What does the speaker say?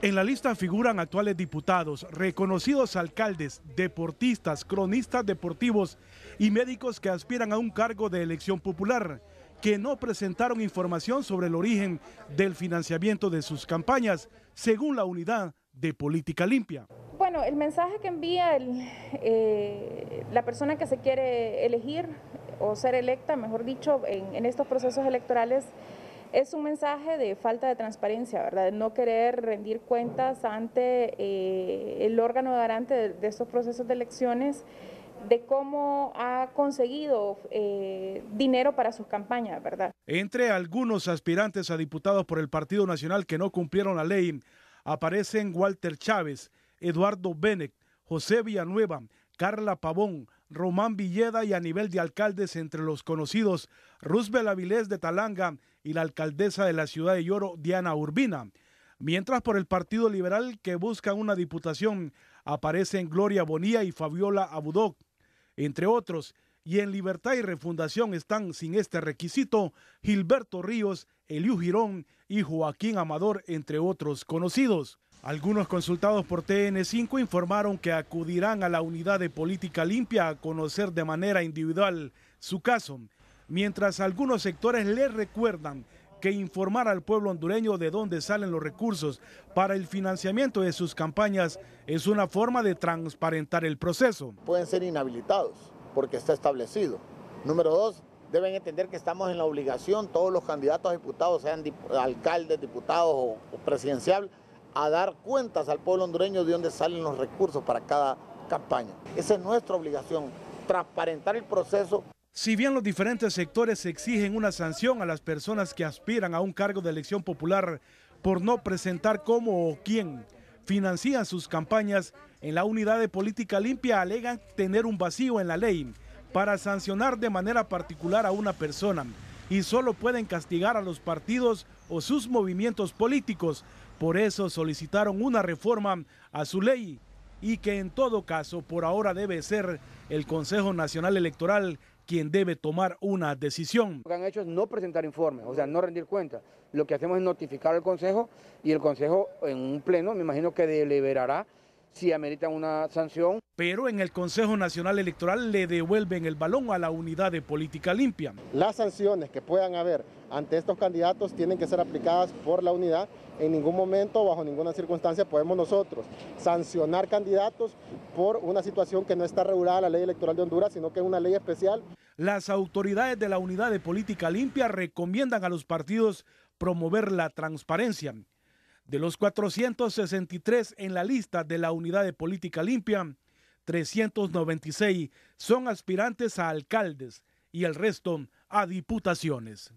En la lista figuran actuales diputados, reconocidos alcaldes, deportistas, cronistas deportivos y médicos que aspiran a un cargo de elección popular, que no presentaron información sobre el origen del financiamiento de sus campañas, según la unidad de política limpia. Bueno, el mensaje que envía eh, la persona que se quiere elegir o ser electa, mejor dicho, en, en estos procesos electorales es un mensaje de falta de transparencia, ¿verdad? De no querer rendir cuentas ante eh, el órgano garante de, estos procesos de elecciones de cómo ha conseguido eh, dinero para sus campañas, ¿verdad? Entre algunos aspirantes a diputados por el Partido Nacional que no cumplieron la ley, aparecen Walter Chávez, Eduardo Benec, José Villanueva, Carla Pavón, Román Villeda y a nivel de alcaldes entre los conocidos Rusbel Avilés de Talanga y la alcaldesa de la ciudad de Lloro, Diana Urbina. Mientras por el Partido Liberal que busca una diputación aparecen Gloria Bonía y Fabiola Abudoc, entre otros, y en Libertad y Refundación están sin este requisito Gilberto Ríos, Eliu Girón y Joaquín Amador, entre otros conocidos. Algunos consultados por TN5 informaron que acudirán a la unidad de política limpia a conocer de manera individual su caso mientras algunos sectores le recuerdan que informar al pueblo hondureño de dónde salen los recursos para el financiamiento de sus campañas es una forma de transparentar el proceso. Pueden ser inhabilitados porque está establecido. Número dos, deben entender que estamos en la obligación, todos los candidatos a diputados, sean alcaldes, diputados o, o presidencial, a dar cuentas al pueblo hondureño de dónde salen los recursos para cada campaña. Esa es nuestra obligación, transparentar el proceso. Si bien los diferentes sectores exigen una sanción a las personas que aspiran a un cargo de elección popular por no presentar cómo o quién financian sus campañas, en la unidad de política limpia alegan tener un vacío en la ley para sancionar de manera particular a una persona y solo pueden castigar a los partidos o sus movimientos políticos. Por eso solicitaron una reforma a su ley y que en todo caso por ahora debe ser el Consejo Nacional Electoral quien debe tomar una decisión. Lo que han hecho es no presentar informes, o sea, no rendir cuentas. Lo que hacemos es notificar al Consejo y el Consejo en un pleno, me imagino que deliberará si amerita una sanción pero en el Consejo Nacional Electoral le devuelven el balón a la unidad de política limpia. Las sanciones que puedan haber ante estos candidatos tienen que ser aplicadas por la unidad. En ningún momento, bajo ninguna circunstancia, podemos nosotros sancionar candidatos por una situación que no está regulada en la ley electoral de Honduras, sino que es una ley especial. Las autoridades de la unidad de política limpia recomiendan a los partidos promover la transparencia. De los 463 en la lista de la unidad de política limpia, 396 son aspirantes a alcaldes y el resto a diputaciones.